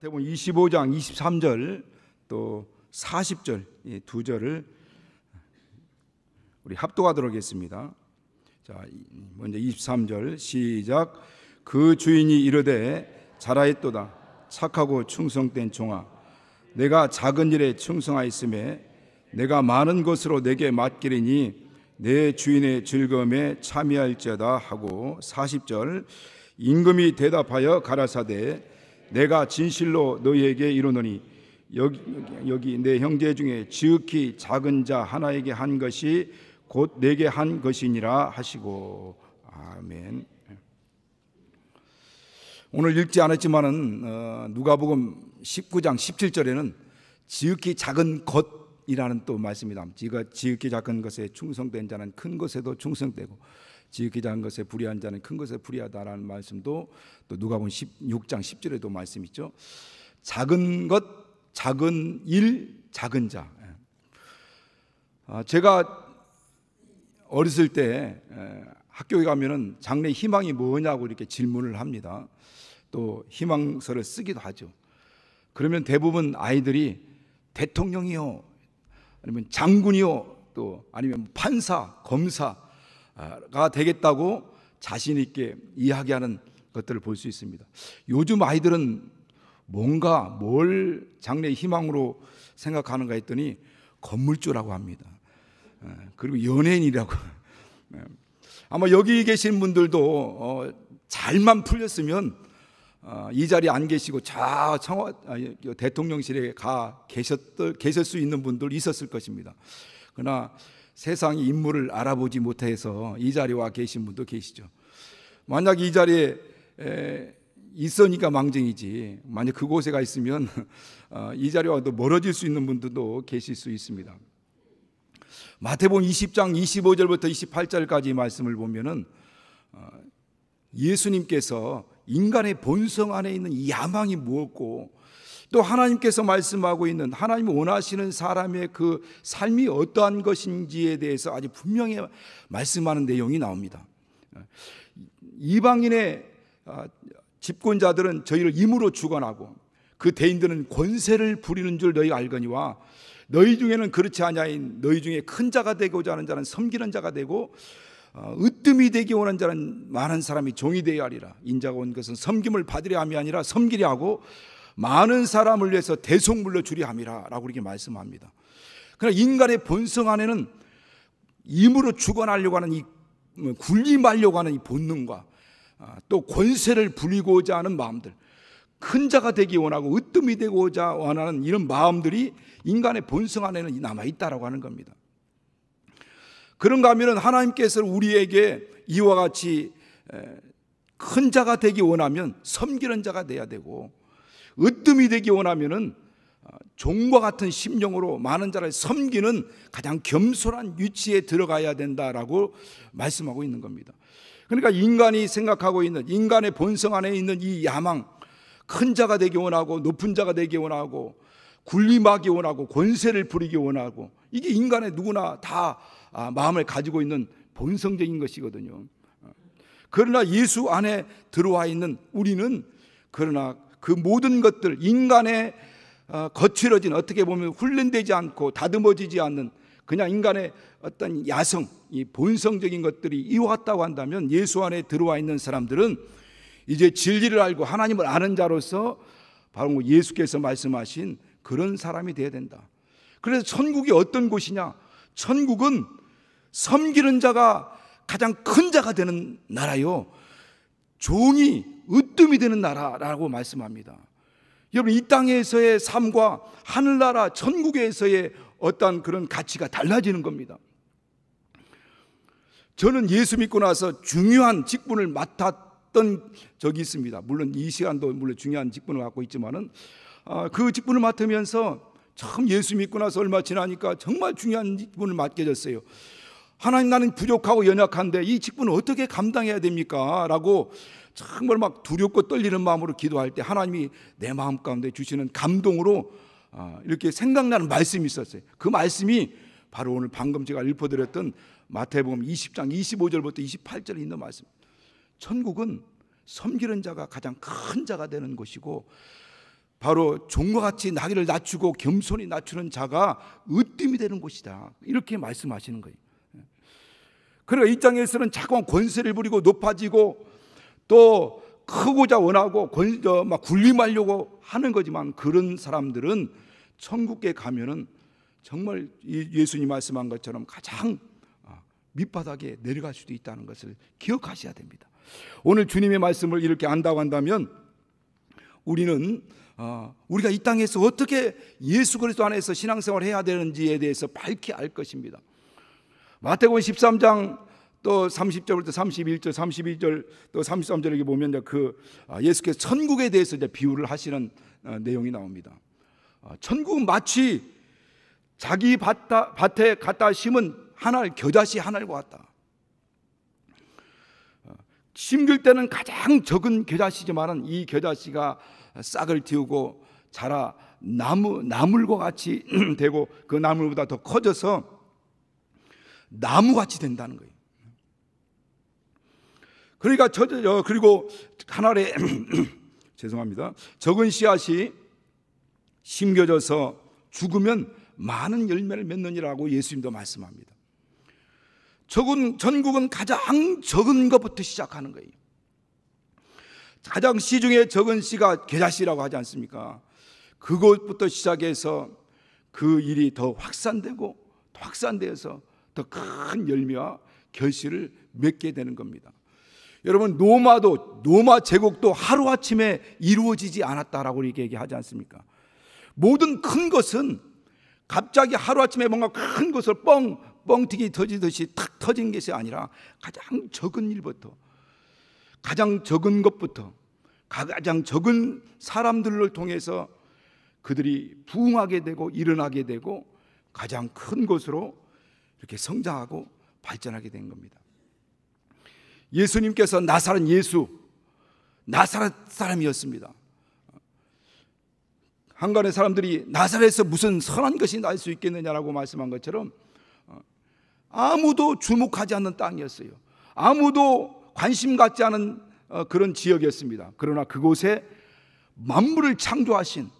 대본 25장 23절 또 40절 이 두 절을 우리 합독하도록 하겠습니다. 자, 먼저 23절 시작. 그 주인이 이르되 자라였도다 착하고 충성된 종아. 내가 작은 일에 충성하였음에 내가 많은 것으로 내게 맡기리니 내 주인의 즐거움에 참여할지어다 하고 40절 임금이 대답하여 가라사대 내가 진실로 너희에게 이르노니 여기, 여기 내 형제 중에 지극히 작은 자 하나에게 한 것이 곧 내게 한 것이니라 하시고 아멘. 오늘 읽지 않았지만은 어, 누가복음 19장 17절에는 지극히 작은 것이라는 또 말씀이 담. 지가 지극히 작은 것에 충성된 자는 큰 것에도 충성되고 지극히자 한 것에 불의한 자는 큰 것에 불의하다라는 말씀도 또 누가복음 16장 10절에도 말씀 있죠. 작은 것, 작은 일, 작은 자. 예. 아, 제가 어렸을 때 예, 학교에 가면은 장래 희망이 뭐냐고 이렇게 질문을 합니다. 또 희망서를 쓰기도 하죠. 그러면 대부분 아이들이 대통령이요, 아니면 장군이요, 또 아니면 판사, 검사 가 되겠다고 자신 있게 이야기하는 것들을 볼 수 있습니다. 요즘 아이들은 뭔가 뭘장래 희망으로 생각하는가 했더니 건물주라고 합니다. 예, 그리고 연예인이라고. 예, 아마 여기 계신 분들도 어, 잘만 풀렸으면 어, 이 자리에 안 계시고 저 청와, 아, 대통령실에 가 계셨, 계실 수 있는 분들 있었을 것입니다. 그러나 세상의 인물을 알아보지 못해서 이 자리에 와 계신 분도 계시죠. 만약 이 자리에 있으니까 망정이지 만약 그곳에 가 있으면 어, 이 자리와 또 멀어질 수 있는 분들도 계실 수 있습니다. 마태복음 20장 25절부터 28절까지 말씀을 보면은 어, 예수님께서 인간의 본성 안에 있는 야망이 무엇고 또 하나님께서 말씀하고 있는 하나님 원하시는 사람의 그 삶이 어떠한 것인지에 대해서 아주 분명히 말씀하는 내용이 나옵니다. 이방인의 아, 집권자들은 저희를 임으로 주관하고 그 대인들은 권세를 부리는 줄너희 알거니와 너희 중에는 그렇지 아니하인 너희 중에 큰 자가 되고자 하는 자는 섬기는 자가 되고 어, 으뜸이 되기 원하는 자는 많은 사람이 종이 되어야 하리라 인자가 온 것은 섬김을 받으려 함이 아니라 섬기려 하고 많은 사람을 위해서 대속물로 주리 함이라라고 이렇게 말씀합니다. 그러나 인간의 본성 안에는 임으로 죽어나려고 하는 이 뭐, 군림하려고 하는 이 본능과 아, 또 권세를 부리고자 하는 마음들, 큰 자가 되기 원하고 으뜸이 되고자 원하는 이런 마음들이 인간의 본성 안에는 남아 있다라고 하는 겁니다. 그런가 하면 하나님께서 우리에게 이와 같이 큰 자가 되기 원하면 섬기는 자가 돼야 되고 으뜸이 되기 원하면은 어, 종과 같은 심령으로 많은 자를 섬기는 가장 겸손한 위치에 들어가야 된다라고 말씀하고 있는 겁니다. 그러니까 인간이 생각하고 있는 인간의 본성 안에 있는 이 야망, 큰 자가 되기 원하고 높은 자가 되기 원하고 군림하기 원하고 권세를 부리기 원하고 이게 인간의 누구나 다 아, 마음을 가지고 있는 본성적인 것이거든요. 어, 그러나 예수 안에 들어와 있는 우리는 그러나 그 모든 것들, 인간의 어, 거칠어진, 어떻게 보면 훈련되지 않고 다듬어지지 않는 그냥 인간의 어떤 야성, 이 본성적인 것들이 이왔다고 한다면 예수 안에 들어와 있는 사람들은 이제 진리를 알고 하나님을 아는 자로서 바로 예수께서 말씀하신 그런 사람이 되어야 된다. 그래서 천국이 어떤 곳이냐? 천국은 섬기는 자가 가장 큰 자가 되는 나라요. 종이 으뜸이 되는 나라라고 말씀합니다. 여러분 이 땅에서의 삶과 하늘나라 천국에서의 어떠 그런 가치가 달라지는 겁니다. 저는 예수 믿고 나서 중요한 직분을 맡았던 적이 있습니다. 물론 이 시간도 물론 중요한 직분을 갖고 있지만은 아, 그 직분을 맡으면서 참 예수 믿고 나서 얼마 지나니까 정말 중요한 직분을 맡게 됐어요. 하나님 나는 부족하고 연약한데 이 직분을 어떻게 감당해야 됩니까? 라고 정말 막 두렵고 떨리는 마음으로 기도할 때 하나님이 내 마음 가운데 주시는 감동으로 아, 이렇게 생각나는 말씀이 있었어요. 그 말씀이 바로 오늘 방금 제가 읽어드렸던 마태복음 20장 25절부터 28절에 있는 말씀. 천국은 섬기는 자가 가장 큰 자가 되는 것이고 바로 종과 같이 나귀를 낮추고 겸손히 낮추는 자가 으뜸이 되는 것이다. 이렇게 말씀하시는 거예요. 예. 그리고까이 그러니까 장에서는 자꾸 권세를 부리고 높아지고 또 크고자 원하고 막 군림하려고 하는 거지만 그런 사람들은 천국에 가면은 정말 예수님 말씀한 것처럼 가장 아, 밑바닥에 내려갈 수도 있다는 것을 기억하셔야 됩니다. 오늘 주님의 말씀을 이렇게 안다고 한다면 우리는 아, 우리가 이 땅에서 어떻게 예수 그리스도 안에서 신앙생활을 해야 되는지에 대해서 밝히 알 것입니다. 마태복음 13장 또 30절부터 31절, 3 2절또 33절 이렇게 보면 이제 그 아, 예수께서 천국에 대해서 이제 비유를 하시는 어, 내용이 나옵니다. 아, 천국은 마치 자기 밭다, 밭에 갖다 심은 하늘 겨자씨 하늘과 같다. 아, 심길 때는 가장 적은 겨자씨지만은 이 겨자씨가 싹을 틔우고 자라 나무 나물과 같이 되고 그 나물보다 더 커져서 나무같이 된다는 거예요. 그러니까 저, 저 그리고 하늘에 죄송합니다. 적은 씨앗이 심겨져서 죽으면 많은 열매를 맺느니라고 예수님도 말씀합니다. 적은 전국은 가장 적은 것부터 시작하는 거예요. 가장 씨 중에 적은 씨가 계자씨라고 하지 않습니까? 그것부터 시작해서 그 일이 더 확산되고 확산되어서 더 큰 열매와 결실을 맺게 되는 겁니다. 여러분 노마도 노마 제국도 하루아침에 이루어지지 않았다라고 이렇게 얘기하지 않습니까? 모든 큰 것은 갑자기 하루아침에 뭔가 큰 것을 뻥 뻥튀기 터지듯이 탁 터진 것이 아니라 가장 적은 일부터 가장 적은 것부터 가장 적은 사람들을 통해서 그들이 부흥하게 되고 일어나게 되고 가장 큰 것으로 이렇게 성장하고 발전하게 된 겁니다. 예수님께서 나사렛 예수, 나사렛 사람이었습니다. 한간의 사람들이 나사렛에서 무슨 선한 것이 날 수 있겠느냐라고 말씀한 것처럼 어, 아무도 주목하지 않는 땅이었어요. 아무도 관심 갖지 않은 어, 그런 지역이었습니다. 그러나 그곳에 만물을 창조하신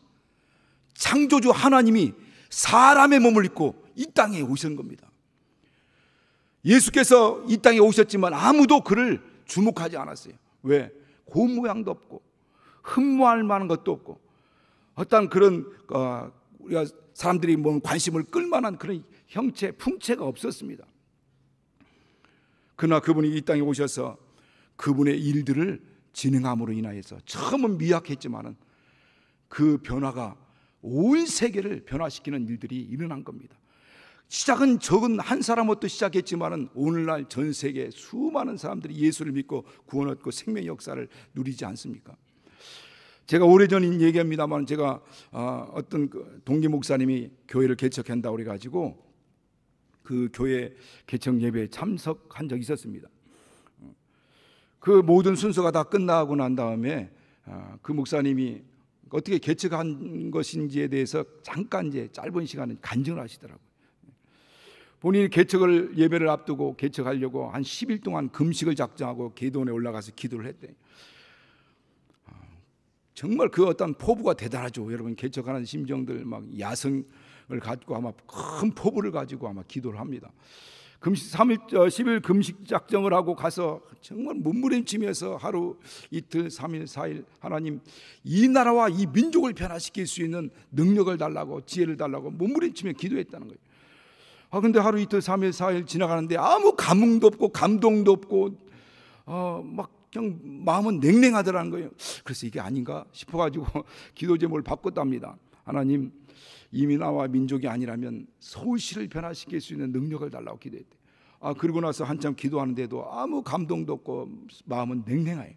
창조주 하나님이 사람의 몸을 입고 이 땅에 오신 겁니다. 예수께서 이 땅에 오셨지만 아무도 그를 주목하지 않았어요. 왜? 고운 모양도 없고 흠모할 만한 것도 없고 어떤 그런 어, 우리가 사람들이 뭔 관심을 끌만한 그런 형체, 풍채가 없었습니다. 그러나 그분이 이 땅에 오셔서 그분의 일들을 진행함으로 인하여서 처음은 미약했지만은 그 변화가 온 세계를 변화시키는 일들이 일어난 겁니다. 시작은 적은 한 사람부터 시작했지만 오늘날 전 세계 수많은 사람들이 예수를 믿고 구원 얻고 생명 역사를 누리지 않습니까? 제가 오래전 얘기합니다만 제가 아, 어떤 그 동기 목사님이 교회를 개척한다고 그가지고그 교회 개척 예배에 참석한 적이 있었습니다. 그 모든 순서가 다 끝나고 난 다음에 아, 그 목사님이 어떻게 개척한 것인지에 대해서 잠깐 이제 짧은 시간은 간증을 하시더라고요. 본인이 개척을 예배를 앞두고 개척하려고 한 10일 동안 금식을 작정하고 기도원에 올라가서 기도를 했대. 아, 정말 그 어떤 포부가 대단하죠. 여러분 개척하는 심정들 막 야성을 갖고 아마 큰 포부를 가지고 아마 기도를 합니다. 금식 3일 10일 어, 금식 작정을 하고 가서 정말 몸부림치면서 하루 이틀 3일 4일 하나님 이 나라와 이 민족을 변화시킬 수 있는 능력을 달라고 지혜를 달라고 몸부림치며 기도했다는 거예요. 아, 근데 하루 이틀, 3일, 4일 지나가는데 아무 감흥도 없고 감동도 없고, 어, 막 그냥 마음은 냉랭하더라는 거예요. 그래서 이게 아닌가 싶어가지고 기도 제목을 바꿨답니다. 하나님, 이미 나와 민족이 아니라면 서울시를 변화시킬 수 있는 능력을 달라고 기도했대. 아, 그리고 나서 한참 기도하는데도 아무 감동도 없고 마음은 냉랭해요.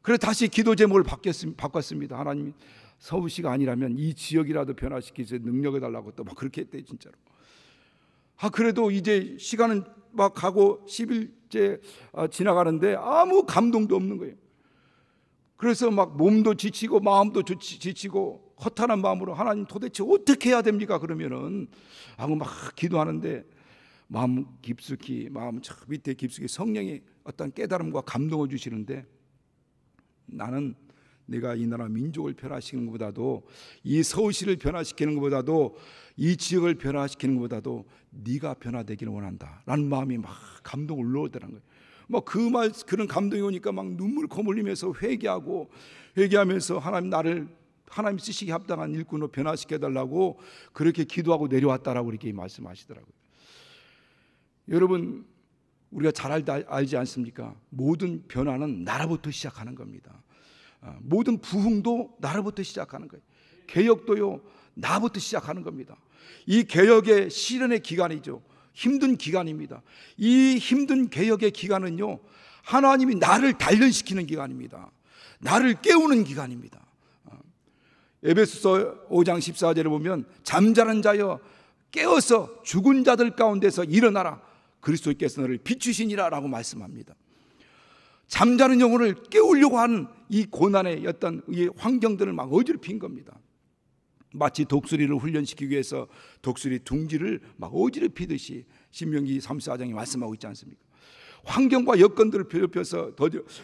그래 서 다시 기도 제목을 바꿨습니다. 하나님, 서울시가 아니라면 이 지역이라도 변화시킬 수 있는 능력을 달라고 또 막 그렇게 했대 진짜로. 아, 그래도 이제 시간은 막 가고 10일째 어, 지나가는데 아무 감동도 없는 거예요. 그래서 막 몸도 지치고 마음도 지치고 허탄한 마음으로 하나님 도대체 어떻게 해야 됩니까? 그러면은 하고 막 기도하는데 마음 깊숙이 마음 저 밑에 깊숙이 성령이 어떤 깨달음과 감동을 주시는데 나는 내가 이 나라 민족을 변화시키는 것보다도 이 서울시를 변화시키는 것보다도 이 지역을 변화시키는 것보다도 네가 변화되기를 원한다. 라는 마음이 막 감동 을 올라오더라는 거예요. 막그말 뭐 그런 감동이 오니까 막 눈물 거물리면서 회개하고 회개하면서 하나님 나를 하나님 쓰시기 합당한 일꾼으로 변화시켜 달라고 그렇게 기도하고 내려왔다라고 이렇게 말씀하시더라고요. 여러분 우리가 잘 알지 않습니까? 모든 변화는 나로부터 시작하는 겁니다. 아, 모든 부흥도 나로부터 시작하는 거예요. 개혁도요 나부터 시작하는 겁니다. 이 개혁의 실현의 기간이죠. 힘든 기간입니다. 이 힘든 개혁의 기간은요, 하나님이 나를 단련시키는 기간입니다. 나를 깨우는 기간입니다. 에베소서 5장 14절을 보면 잠자는 자여 깨어서 죽은 자들 가운데서 일어나라 그리스도께서 너를 비추시니라라고 말씀합니다. 잠자는 영혼을 깨우려고 하는 이 고난의 어떤 이 환경들을 막 어지럽힌 겁니다. 마치 독수리를 훈련시키기 위해서 독수리 둥지를 막 어지럽히듯이 신명기 34장이 말씀하고 있지 않습니까? 환경과 여건들을 괴롭혀서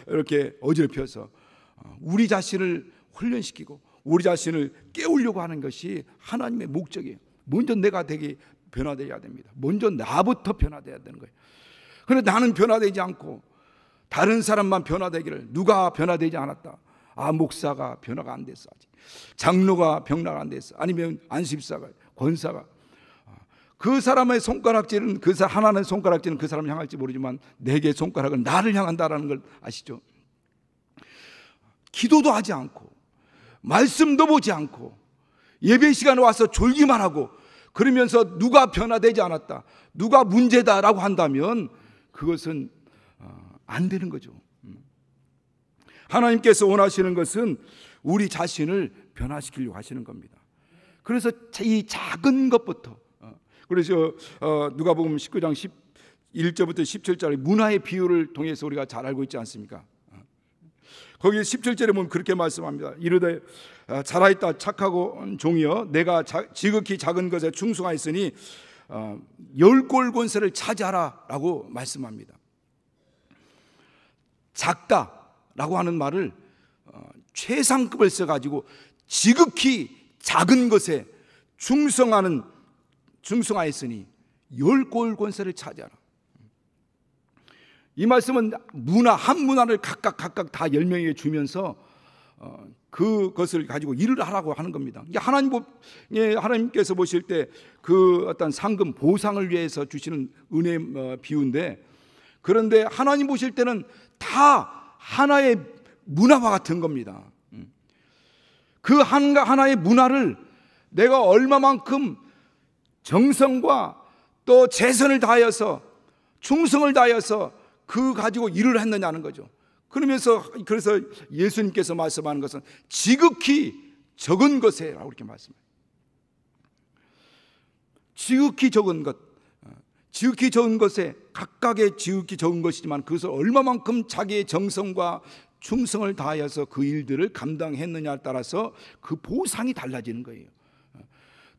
이렇게 어지럽혀서 어, 우리 자신을 훈련시키고 우리 자신을 깨우려고 하는 것이 하나님의 목적이에요. 먼저 내가 되게 변화되어야 됩니다. 먼저 나부터 변화되어야 되는 거예요. 그런데 나는 변화되지 않고 다른 사람만 변화되기를 누가 변화되지 않았다. 아 목사가 변화가 안 됐어 장로가 병나간 데서 아니면 안수사가 권사가 그 사람의 손가락질은 그 사람 하나는 손가락질은 그 사람을 향할지 모르지만 네개 손가락은 나를 향한다라는 걸 아시죠? 기도도 하지 않고 말씀도 보지 않고 예배 시간에 와서 졸기만 하고 그러면서 누가 변화되지 않았다 누가 문제다라고 한다면 그것은 어, 안 되는 거죠. 음. 하나님께서 원하시는 것은 우리 자신을 변화시키려고 하시는 겁니다. 그래서 이 작은 것부터 어, 그래서 어, 누가복음 19장 1절부터 17절의 문화의 비유를 통해서 우리가 잘 알고 있지 않습니까? 어. 거기 17절에 보면 그렇게 말씀합니다. 이르되 잘하였다 아, 착하고 종이여 내가 지극히 작은 것에 충성하였으니 열골 권세를 차지하라라고 말씀합니다. 작다라고 하는 말을 최상급을 써가지고 지극히 작은 것에 중성하는 중성하였으니 열골 권세를 차지하라. 이 말씀은 문화 한 문화를 각각 각각 다 열 명에게 주면서 어, 그것을 가지고 일을 하라고 하는 겁니다. 하나님 예, 하나님께서 보실 때 그 어떤 상금 보상을 위해서 주시는 은혜 어, 비유인데 그런데 하나님 보실 때는 다 하나의 문화와 같은 겁니다. 그 한가 하나의 문화를 내가 얼마만큼 정성과 또 재선을 다해서 충성을 다해서 그 가지고 일을 했느냐는 거죠. 그러면서 그래서 예수님께서 말씀하는 것은 지극히 적은 것에라고 이렇게 말씀해요. 지극히 적은 것, 지극히 적은 것에 각각의 지극히 적은 것이지만 그것을 얼마만큼 자기의 정성과 충성을 다하여서 그 일들을 감당했느냐에 따라서 그 보상이 달라지는 거예요.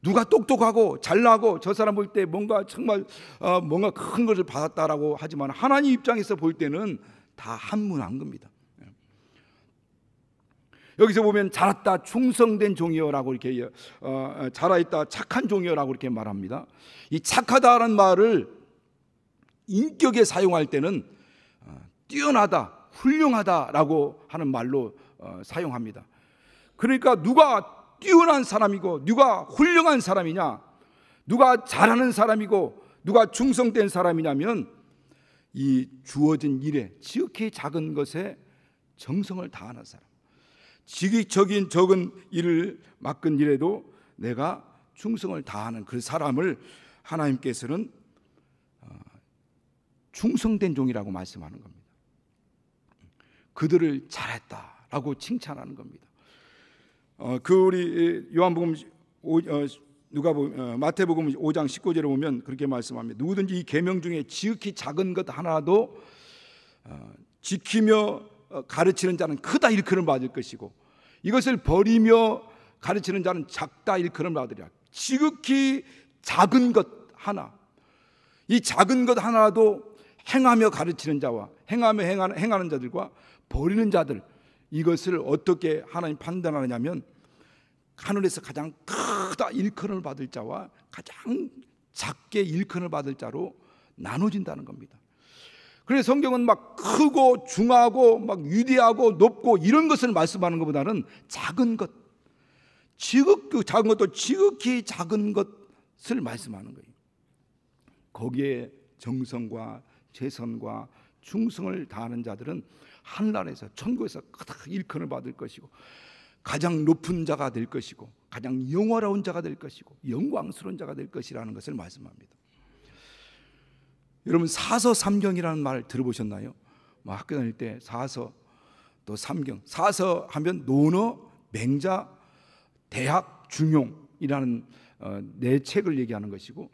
누가 똑똑하고 잘나고 저 사람 볼 때 뭔가 정말 어, 뭔가 큰 것을 받았다라고 하지만 하나님 입장에서 볼 때는 다 한문한 겁니다. 여기서 보면 잘했다 충성된 종이여라고 이렇게 어, 잘했다 어, 착한 종이여라고 이렇게 말합니다. 이 착하다라는 말을 인격에 사용할 때는 어, 뛰어나다 훌륭하다라고 하는 말로 어, 사용합니다. 그러니까 누가 뛰어난 사람이고 누가 훌륭한 사람이냐, 누가 잘하는 사람이고 누가 충성된 사람이냐면 이 주어진 일에 지극히 작은 것에 정성을 다하는 사람. 지극적인 적은 일을 맡은 일에도 내가 충성을 다하는 그 사람을 하나님께서는 어, 충성된 종이라고 말씀하는 겁니다. 그들을 잘했다라고 칭찬하는 겁니다. 어, 그 우리 요한복음 오, 어, 누가 보면, 어, 마태복음 5장 19절에 보면 그렇게 말씀합니다. 누구든지 이 계명 중에 지극히 작은 것 하나도 어, 지키며 어, 가르치는 자는 크다 일컬음 받을 것이고 이것을 버리며 가르치는 자는 작다 일컬음 받으리라. 지극히 작은 것 하나. 이 작은 것 하나도 행하며 가르치는 자와 행하며 행하는, 행하는 자들과 버리는 자들 이것을 어떻게 하나님 판단하느냐면 하늘에서 가장 크다 일컬을 받을 자와 가장 작게 일컬을 받을 자로 나눠진다는 겁니다. 그래서 성경은 막 크고 중하고 막 위대하고 높고 이런 것을 말씀하는 것보다는 작은 것, 지극히 그 작은 것도 지극히 작은 것을 말씀하는 거예요. 거기에 정성과 재선과 충성을 다하는 자들은 한늘나라에서 천국에서 가득 일컬을 받을 것이고 가장 높은 자가 될 것이고 가장 영화로운 자가 될 것이고 영광스러운 자가 될 것이라는 것을 말씀합니다. 여러분 사서 삼경이라는 말 들어보셨나요? 막 뭐 학교 다닐 때 사서 또 삼경 사서 하면 논어 맹자 대학 중용이라는 어, 네 책을 얘기하는 것이고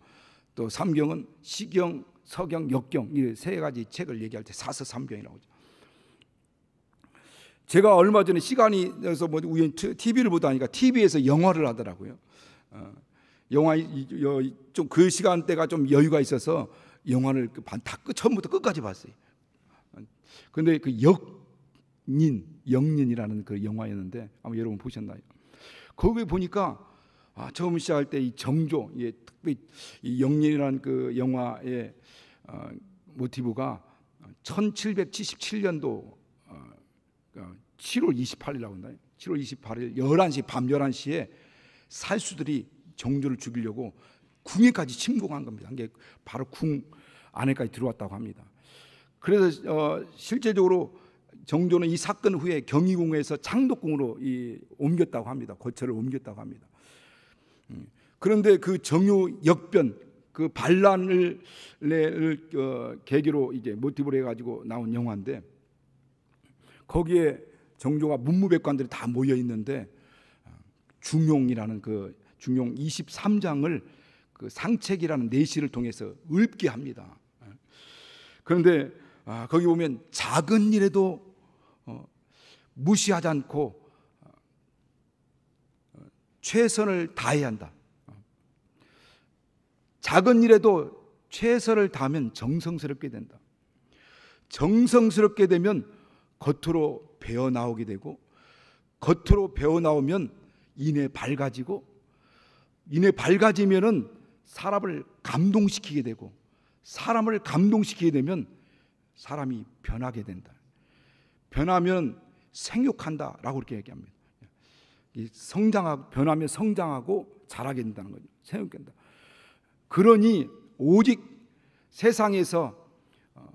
또 삼경은 시경 서경, 역경 이 세 가지 책을 얘기할 때 사서삼경이라고 하죠. 제가 얼마 전에 시간이 그서뭐 우연히 TV를 보다 니까 TV에서 영화를 하더라고요. 어, 영화 좀그 시간대가 좀 여유가 있어서 영화를 반다 그 처음부터 끝까지 봤어요. 근데 그 역린 영린이라는 그 영화였는데 아마 여러분 보셨나요? 거기 보니까 아, 처음 시작할 때 이 정조, 예, 특히 이 영리라는 그 영화의 어, 모티브가 1777년도 어, 7월 그 28일이라고 한다. 7월 28일 11시 밤 11시에 살수들이 정조를 죽이려고 궁에까지 침공한 겁니다. 이게 바로 궁 안에까지 들어왔다고 합니다. 그래서 어, 실제적으로 정조는 이 사건 후에 경희궁에서 창덕궁으로 이 옮겼다고 합니다. 거처를 옮겼다고 합니다. 음. 그런데 그 정유 역변 그 반란을 네, 어, 계기로 이제 모티브로 해가지고 나온 영화인데 거기에 정조가 문무백관들이 다 모여 있는데 어, 중용이라는 그 중용 23장을 그 상책이라는 내시를 통해서 읊게 합니다. 예. 그런데 아, 거기 보면 작은 일에도 어, 무시하지 않고 최선을 다해야 한다. 작은 일에도 최선을 다하면 정성스럽게 된다. 정성스럽게 되면 겉으로 배어 나오게 되고 겉으로 배어 나오면 인에 밝아지고 인에 밝아지면은 사람을 감동시키게 되고 사람을 감동시키게 되면 사람이 변하게 된다. 변하면 생육한다라고 이렇게 얘기합니다. 성장하고 변하며 성장하고 자라게 된다는 거죠. 새롭게 된다. 그러니 오직 세상에서 어,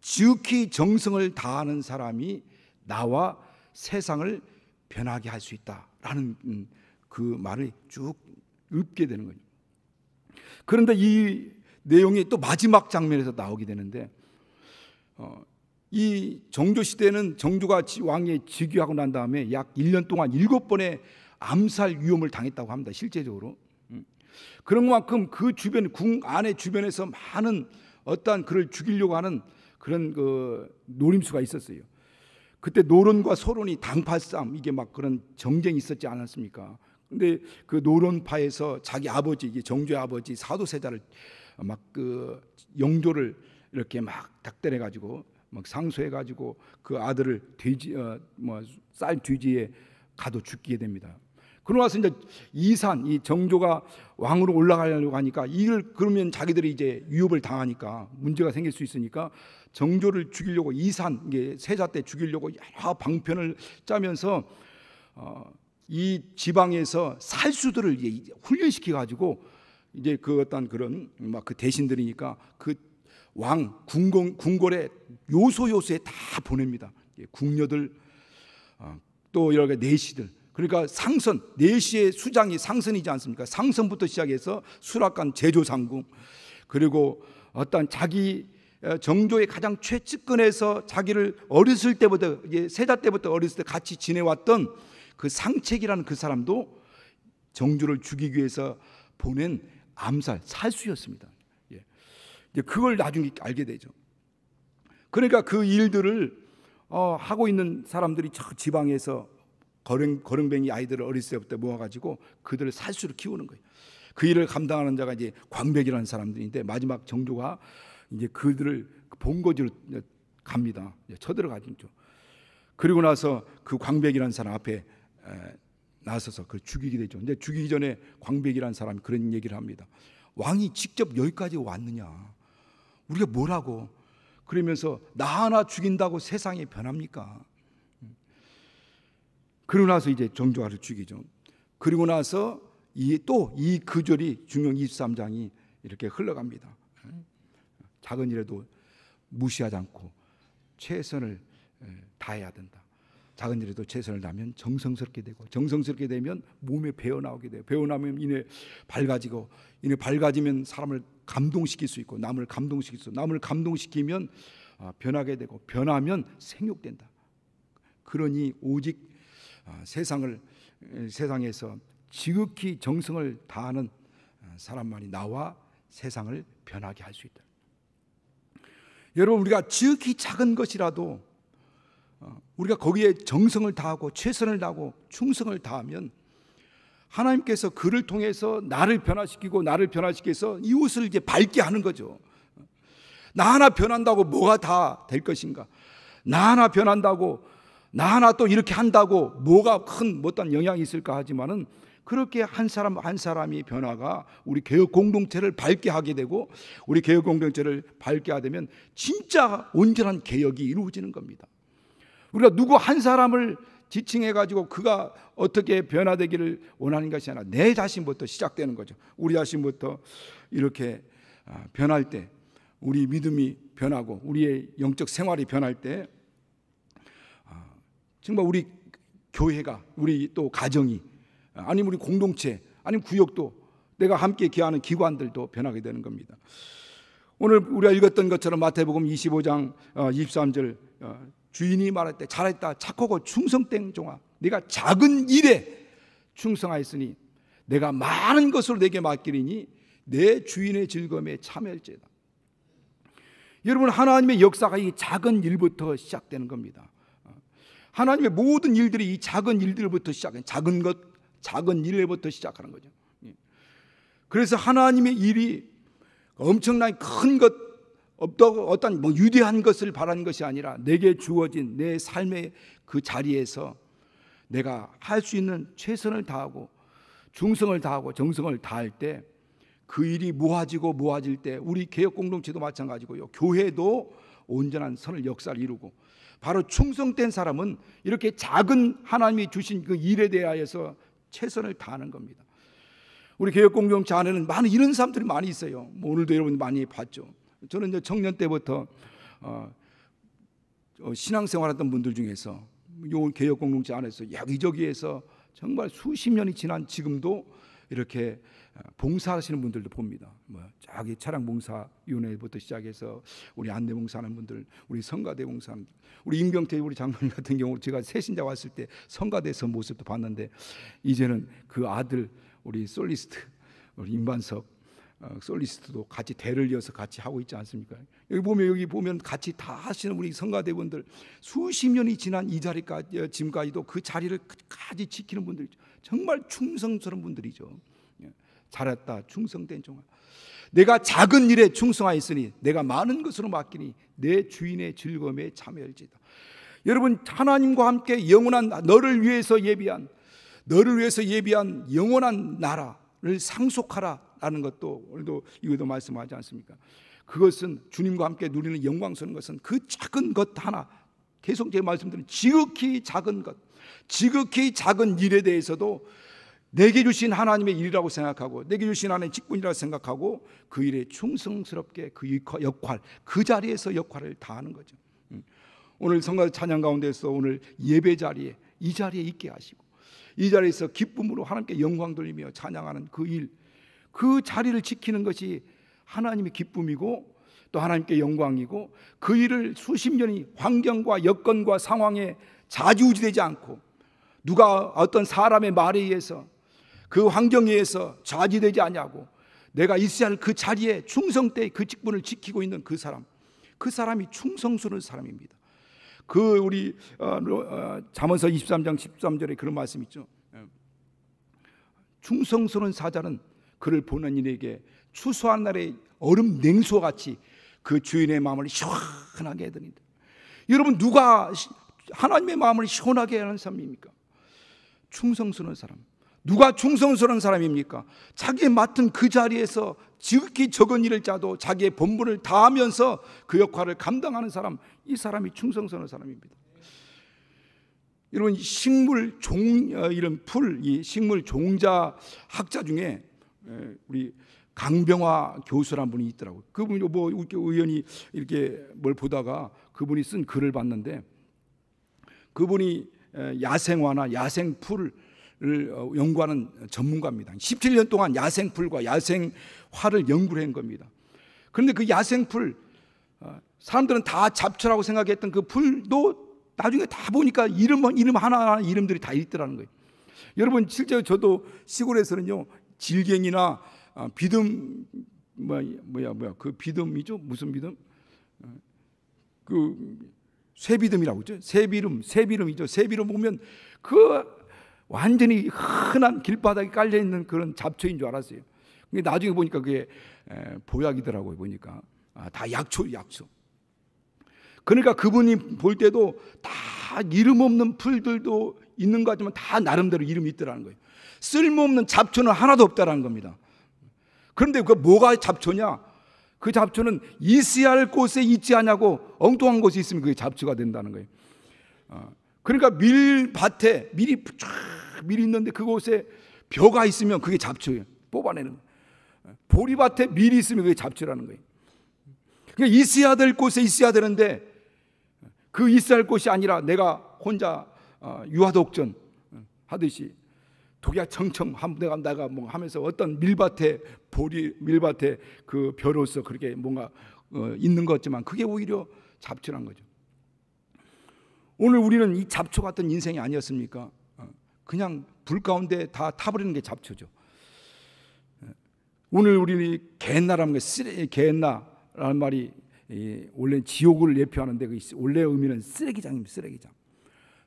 지극히 정성을 다하는 사람이 나와 세상을 변하게 할 수 있다라는 음, 그 말을 쭉 읊게 되는 거죠. 그런데 이 내용이 또 마지막 장면에서 나오게 되는데 어, 이 정조 시대는 정조가 왕에 즉위하고 난 다음에 약 1년 동안 7번의 암살 위험을 당했다고 합니다. 실제적으로. 음. 그런 만큼 그 주변 궁 안에 주변에서 많은 어떠 그를 죽이려고 하는 그런 그 노림수가 있었어요. 그때 노론과 소론이 당파 싸움 이게 막 그런 정쟁이 있었지 않았습니까? 근데 그 노론파에서 자기 아버지 이게 정조의 아버지 사도세자를 막 그 영조를 이렇게 막 닥달해 가지고 막 상소해 가지고 그 아들을 돼지 어, 뭐쌀 뒤지에 가도 죽게 됩니다. 그러고 나서 이제 이산 이 정조가 왕으로 올라가려고 하니까 이걸 그러면 자기들이 이제 위협을 당하니까 문제가 생길 수 있으니까 정조를 죽이려고 이산 이게 세자 때 죽이려고 여러 방편을 짜면서 어, 이 지방에서 살수들을 훈련시켜 가지고 이제 그 어떤 그런 막 그 대신들이니까 그 왕, 궁궐, 궁궐에 요소 요소에 다 보냅니다. 예, 궁녀들 어, 또 여러 가 내시들 그러니까 상선 내시의 수장이 상선이지 않습니까? 상선부터 시작해서 수락관 제조상궁 그리고 어떤 자기 어, 정조의 가장 최측근에서 자기를 어렸을 때부터 세자 때부터 어렸을 때 같이 지내왔던 그 상책이라는 그 사람도 정조를 죽이기 위해서 보낸 암살 살수였습니다. 그걸 나중에 알게 되죠. 그러니까 그 일들을 어, 하고 있는 사람들이 저 지방에서 거렁, 거렁뱅이 아이들을 어렸을 때부터 모아가지고 그들을 살수로 키우는 거예요. 그 일을 감당하는 자가 이제 광백이라는 사람들인데 마지막 정조가 이제 그들을 본거지로 갑니다. 쳐들어가죠. 그리고 나서 그 광백이라는 사람 앞에 에, 나서서 그걸 죽이게 되죠. 근데 죽이기 전에 광백이라는 사람이 그런 얘기를 합니다. 왕이 직접 여기까지 왔느냐. 우리가 뭐라고 그러면서 나 하나 죽인다고 세상이 변합니까? 그러고 나서 이제 정조하를 죽이죠. 그리고 나서 또 이 그절이 중용 23장이 이렇게 흘러갑니다. 작은 일에도 무시하지 않고 최선을 다해야 된다. 작은 일에도 최선을 다하면 정성스럽게 되고 정성스럽게 되면 몸에 배어 나오게 돼요. 배어 나면 오 이내 밝아지고 이내 밝아지면 사람을 감동시킬 수 있고 남을 감동시킬 수 있고 남을 감동시키면 아, 변하게 되고 변하면 생육된다. 그러니 오직 아, 세상을 세상에서 지극히 정성을 다하는 아, 사람만이 나와 세상을 변하게 할 수 있다. 여러분 우리가 지극히 작은 것이라도 어, 우리가 거기에 정성을 다하고 최선을 다하고 충성을 다하면 하나님께서 그를 통해서 나를 변화시키고 나를 변화시켜서 이웃을 이제 밝게 하는 거죠. 나 하나 변한다고 뭐가 다 될 것인가? 나 하나 변한다고 나 하나 또 이렇게 한다고 뭐가 큰 못한 영향이 있을까 하지만은 그렇게 한 사람 한 사람이 변화가 우리 개혁 공동체를 밝게 하게 되고 우리 개혁 공동체를 밝게 하게 되면 진짜 온전한 개혁이 이루어지는 겁니다. 우리가 누구 한 사람을 지칭해 가지고 그가 어떻게 변화되기를 원하는 것이 아니라 내 자신부터 시작되는 거죠. 우리 자신부터 이렇게 아, 변할 때 우리 믿음이 변하고 우리의 영적 생활이 변할 때 아, 정말 우리 교회가 우리 또 가정이 아니면 우리 공동체 아니면 구역도 내가 함께 기하는 기관들도 변하게 되는 겁니다. 오늘 우리가 읽었던 것처럼 마태복음 25장 23절 어, 주인이 말할 때 잘했다 착하고 충성된 종아 네가 작은 일에 충성하였으니 내가 많은 것으로 내게 맡기리니 내 주인의 즐거움에 참여할지다 여러분 하나님의 역사가 이 작은 일부터 시작되는 겁니다 하나님의 모든 일들이 이 작은 일들부터 시작해 작은 것 작은 일부터 시작하는 거죠 예. 그래서 하나님의 일이 엄청난 큰것 어떤 뭐 유대한 것을 바라는 것이 아니라 내게 주어진 내 삶의 그 자리에서 내가 할 수 있는 최선을 다하고 중성을 다하고 정성을 다할 때 그 일이 모아지고 모아질 때 우리 개혁 공동체도 마찬가지고요. 교회도 온전한 선을 역사를 이루고 바로 충성된 사람은 이렇게 작은 하나님이 주신 그 일에 대하여서 최선을 다하는 겁니다. 우리 개혁 공동체 안에는 많은 이런 사람들이 많이 있어요. 뭐 오늘도 여러분 많이 봤죠. 저는 이제 청년 때부터 어, 어, 신앙생활했던 분들 중에서 요 개혁 공동체 안에서 여기저기에서 정말 수십 년이 지난 지금도 이렇게 어, 봉사하시는 분들도 봅니다. 뭐 자기 차량 봉사 위원회부터 시작해서 우리 안내 봉사하는 분들, 우리 성가대 봉사 우리 임경태 우리 장로님 같은 경우 제가 새신자 왔을 때 성가대에서 모습도 봤는데 이제는 그 아들 우리 솔리스트 우리 임반석 어, 솔리스트도 같이 대를 이어서 같이 하고 있지 않습니까? 여기 보면 여기 보면 같이 다 하시는 우리 성가대원들 수십 년이 지난 이 자리까지 어, 지금까지도 그 자리를 까지 지키는 분들이 정말 충성스러운 분들이죠. 예, 잘했다 충성된 종아. 내가 작은 일에 충성하였으니 내가 많은 것으로 맡기니 내 주인의 즐거움에 참여할지다. 여러분 하나님과 함께 영원한 너를 위해서 예비한 너를 위해서 예비한 영원한 나라를 상속하라 라는 것도 오늘도 이거도 말씀하지 않습니까? 그것은 주님과 함께 누리는 영광스러운 것은 그 작은 것 하나 계속 제 말씀드린 지극히 작은 것 지극히 작은 일에 대해서도 내게 주신 하나님의 일이라고 생각하고 내게 주신 하나님의 직분이라고 생각하고 그 일에 충성스럽게 그 역할 그 자리에서 역할을 다하는 거죠 음. 오늘 성가 찬양 가운데서 오늘 예배 자리에 이 자리에 있게 하시고 이 자리에서 기쁨으로 하나님께 영광 돌리며 찬양하는 그일 그 자리를 지키는 것이 하나님의 기쁨이고 또 하나님께 영광이고 그 일을 수십 년이 환경과 여건과 상황에 좌지 우지되지 않고 누가 어떤 사람의 말에 의해서 그 환경에 의해서 좌지되지 아니하고 내가 있어야 할그 자리에 충성 때 그 직분을 지키고 있는 그 사람 그 사람이 충성스러운 사람입니다. 그 우리 어, 어, 잠언서 23장 13절에 그런 말씀 있죠. 예. 충성스러운 사자는 그를 보는 이에게 추수한 날의 얼음 냉수와 같이 그 주인의 마음을 시원하게 해드린다. 여러분 누가 하나님의 마음을 시원하게 하는 사람입니까? 충성스러운 사람. 누가 충성스러운 사람입니까? 자기의 맡은 그 자리에서 지극히 적은 일을 짜도 자기의 본분을 다하면서 그 역할을 감당하는 사람, 이 사람이 충성스러운 사람입니다. 이런 식물 종 어, 이런 풀, 이 식물 종자 학자 중에 예, 우리 강병화 교수라는 분이 있더라고요. 그분이 뭐 의원이 이렇게 뭘 보다가 그분이 쓴 글을 봤는데 그분이 야생화나 야생풀을 어, 연구하는 전문가입니다. 17년 동안 야생풀과 야생화를 연구를 한 겁니다. 그런데 그 야생풀 어, 사람들은 다 잡초라고 생각했던 그 풀도 나중에 다 보니까 이름 이름 하나 하나 이름들이 다 있더라는 거예요. 여러분 실제 저도 시골에서는요 질갱이나 어, 비듬 뭐 뭐야 뭐야 그 비듬이죠 무슨 비듬 어, 그쇠비듬이라고 그죠 쇠비름쇠비름이죠쇠비름 보면 그 완전히 흔한 길바닥에 깔려 있는 그런 잡초인 줄 알았어요. 근데 나중에 보니까 그게 보약이더라고요. 보니까 아, 다 약초 약초. 그러니까 그분이 볼 때도 다 이름 없는 풀들도 있는 것 같지만 다 나름대로 이름이 있더라는 거예요. 쓸모없는 잡초는 하나도 없다라는 겁니다. 그런데 그 뭐가 잡초냐? 그 잡초는 있어야 할 곳에 있지 않냐고 엉뚱한 곳에 있으면 그게 잡초가 된다는 거예요. 어, 그러니까 밀밭에 밀이 쫙밀 있는데 그곳에 벼가 있으면 그게 잡초예요. 뽑아내는 보리밭에 밀이 있으면 그게 잡초라는 거예요. 그러니까 있어야 될 곳에 있어야 되는데 그 있어야 할 곳이 아니라 내가 혼자 어, 유화독전 하듯이 독야 청청 한분에 간다가 뭐 하면서 어떤 밀밭에 보리 밀밭에 그 벼로서 그렇게 뭔가 어, 있는 것 같지만 그게 오히려 잡초란 거죠. 오늘 우리는 이 잡초 같은 인생이 아니었습니까? 어, 그냥 불 가운데 다 타버리는 게 잡초죠. 어, 오늘 우리는 겟나라는 게 쓰레 기개나라는 말이 원래 지옥을 예표하는데 그 원래 의미는 쓰레기장입니다. 쓰레기장.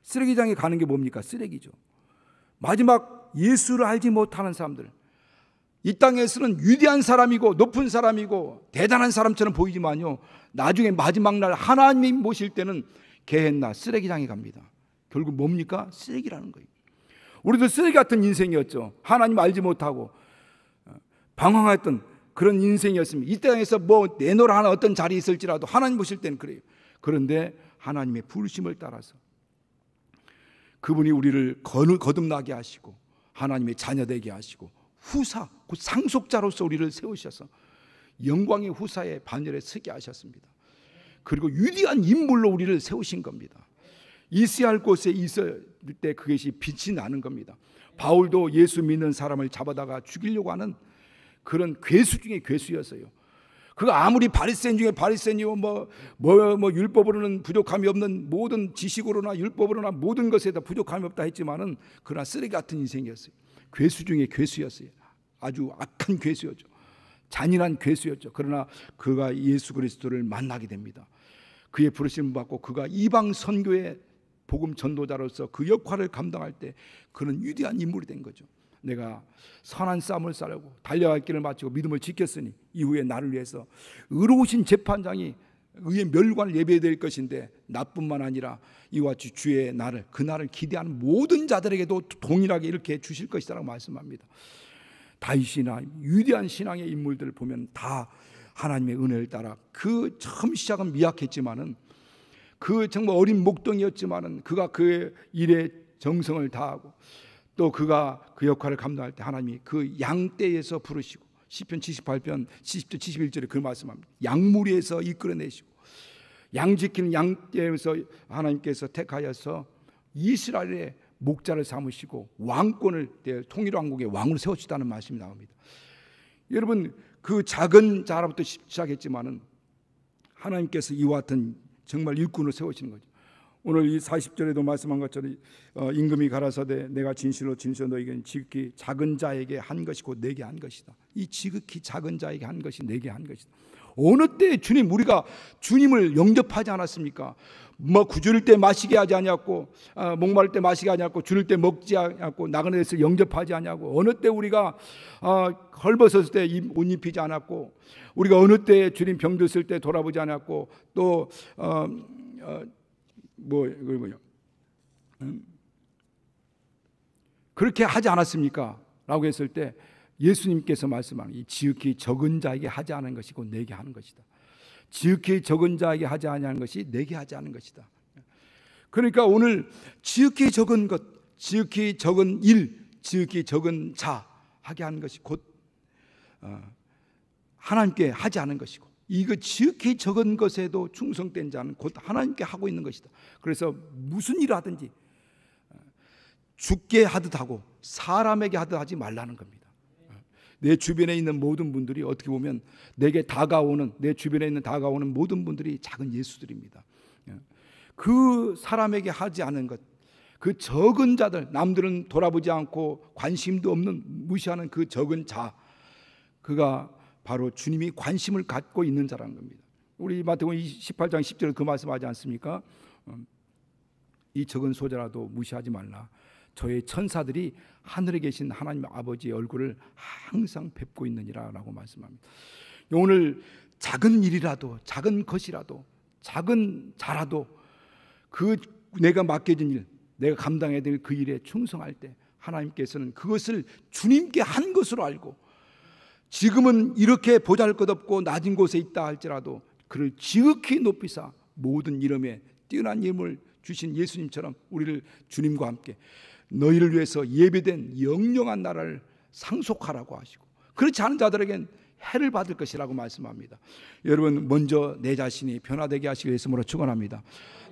쓰레기장에 가는 게 뭡니까? 쓰레기죠. 마지막 예수를 알지 못하는 사람들. 이 땅에서는 위대한 사람이고 높은 사람이고 대단한 사람처럼 보이지만요. 나중에 마지막 날 하나님 모실 때는 개했나 쓰레기장에 갑니다. 결국 뭡니까? 쓰레기라는 거예요. 우리도 쓰레기 같은 인생이었죠. 하나님 알지 못하고 어, 방황했던 그런 인생이었습니다. 이 땅에서 뭐 내놓으라 하는 어떤 자리에 있을지라도 하나님 보실 때는 그래요. 그런데 하나님의 부르심을 따라서 그분이 우리를 거듭나게 하시고 하나님의 자녀 되게 하시고 후사, 그 상속자로서 우리를 세우셔서 영광의 후사의 반열에 서게 하셨습니다. 그리고 유리한 인물로 우리를 세우신 겁니다. 있어야 할 곳에 있을 때 그것이 빛이 나는 겁니다. 바울도 예수 믿는 사람을 잡아다가 죽이려고 하는 그런 괴수 중에 괴수였어요. 그거 아무리 바리새인 중에 바리새인이요 뭐뭐 뭐, 뭐 율법으로는 부족함이 없는 모든 지식으로나 율법으로나 모든 것에 다 부족함이 없다 했지만은 그러나 쓰레기 같은 인생이었어요. 괴수 중에 괴수였어요. 아주 악한 괴수였죠. 잔인한 괴수였죠. 그러나 그가 예수 그리스도를 만나게 됩니다. 그의 부르심을 받고 그가 이방 선교의 복음 전도자로서 그 역할을 감당할 때 그는 위대한 인물이 된 거죠. 내가 선한 싸움을 싸려고 달려갈 길을 마치고 믿음을 지켰으니 이후에 나를 위해서 의로우신 재판장이 의의 멸관을 예배될 해 것인데 나뿐만 아니라 이와 같이 주의 나를 그날을 기대하는 모든 자들에게도 동일하게 이렇게 주실 것이라고 말씀합니다. 다윗이나 위대한 신앙의 인물들을 보면 다 하나님의 은혜를 따라 그 처음 시작은 미약했지만은 그 정말 어린 목동이었지만은 그가 그의 일에 정성을 다하고 또 그가 그 역할을 감당할 때 하나님이 그 양떼에서 부르시고 시편 78편 70절 71절에 그 말씀합니다. 양무리에서 이끌어내시고 양 지키는 양떼에서 하나님께서 택하여서 이스라엘의 목자를 삼으시고 왕권을 통일 왕국의 왕으로 세우시다는 말씀이 나옵니다. 여러분 그 작은 자로부터 시작했지만은 하나님께서 이와 같은 정말 일꾼을 세우시는 거죠. 오늘 이 40절에도 말씀한 것처럼 어, 임금이 가라사대 내가 진실로 진실로 너에게 는 지극히 작은 자에게 한 것이 곧 내게 한 것이다. 이 지극히 작은 자에게 한 것이 내게 한 것이다. 어느 때 주님 우리가 주님을 영접하지 않았습니까? 뭐 구주일 때 마시게 하지 아니었고 어, 목마를 때 마시게 하냐고 주일 때 먹지 않았고 나그네 됐을 영접하지 아니하고 어느 때 우리가 아, 헐벗었을 때 옷 입히지 않았고 우리가 어느 때 주님 병들었을 때 돌아보지 않았고 또 어, 어, 뭐, 그 뭐냐. 음, 그렇게 하지 않았습니까? 라고 했을 때 예수님께서 말씀하는 이 지극히 적은 자에게 하지 않은 것이고 내게 하는 것이다. 지극히 적은 자에게 하지 않냐는 것이 내게 하지 않은 것이다. 그러니까 오늘 지극히 적은 것, 지극히 적은 일, 지극히 적은 자 하게 하는 것이 곧 어, 하나님께 하지 않은 것이고 이거 지극히 적은 것에도 충성된 자는 곧 하나님께 하고 있는 것이다. 그래서 무슨 일을 하든지 어, 죽게 하듯 하고 사람에게 하듯 하지 말라는 겁니다. 어, 내 주변에 있는 모든 분들이 어떻게 보면 내게 다가오는 내 주변에 있는 다가오는 모든 분들이 작은 예수들입니다. 어, 그 사람에게 하지 않은 것, 그 적은 자들, 남들은 돌아보지 않고 관심도 없는 무시하는 그 적은 자, 그가 바로 주님이 관심을 갖고 있는 자라는 겁니다. 우리 마태복음 18장 10절에 그 말씀하지 않습니까? 어, 이 적은 소자라도 무시하지 말라. 저의 천사들이 하늘에 계신 하나님 아버지의 얼굴을 항상 뵙고 있느니라라고 말씀합니다. 오늘 작은 일이라도 작은 것이라도 작은 자라도 그 내가 맡겨진 일, 내가 감당해야 될 그 일에 충성할 때 하나님께서는 그것을 주님께 한 것으로 알고 지금은 이렇게 보잘 것 없고 낮은 곳에 있다 할지라도 그를 지극히 높이사 모든 이름에 뛰어난 이름을 주신 예수님처럼 우리를 주님과 함께 너희를 위해서 예비된 영영한 나라를 상속하라고 하시고 그렇지 않은 자들에겐 해를 받을 것이라고 말씀합니다. 여러분 먼저 내 자신이 변화되게 하시기 위해서 물어 축원합니다.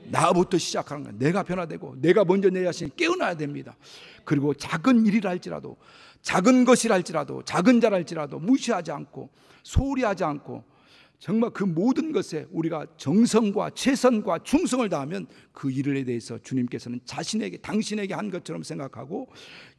나부터 시작하는 거야. 내가 변화되고 내가 먼저 내 자신이 깨어나야 됩니다. 그리고 작은 일이라 할지라도 작은 것이라 할지라도 작은 자라 할지라도 무시하지 않고 소홀히하지 않고 정말 그 모든 것에 우리가 정성과 최선과 충성을 다하면 그 일에 대해서 주님께서는 자신에게 당신에게 한 것처럼 생각하고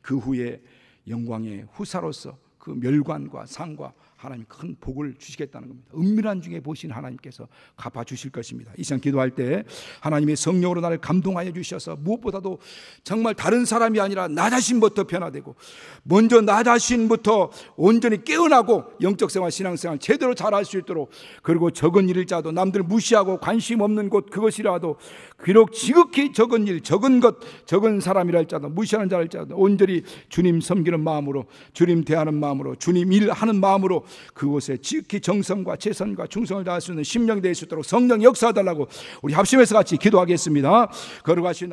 그 후에 영광의 후사로서 그 멸관과 상과 하나님 큰 복을 주시겠다는 겁니다. 은밀한 중에 보신 하나님께서 갚아 주실 것입니다. 이시 기도할 때 하나님의 성령으로 나를 감동하여 주셔서 무엇보다도 정말 다른 사람이 아니라 나 자신부터 변화되고 먼저 나 자신부터 온전히 깨어나고 영적 생활 신앙 생활 제대로 잘할 수 있도록 그리고 적은 일을 짜도 남들 무시하고 관심 없는 곳 그것이라도 비록 지극히 적은 일 적은 것 적은 사람이랄지도 무시하는 자랄지도 온전히 주님 섬기는 마음으로 주님 대하는 마음으로 주님 일하는 마음으로 그곳에 지극히 정성과 최선과 충성을 다할 수 있는 심령이 될 수 있도록 성령 역사해달라고 우리 합심해서 같이 기도하겠습니다. 걸어가신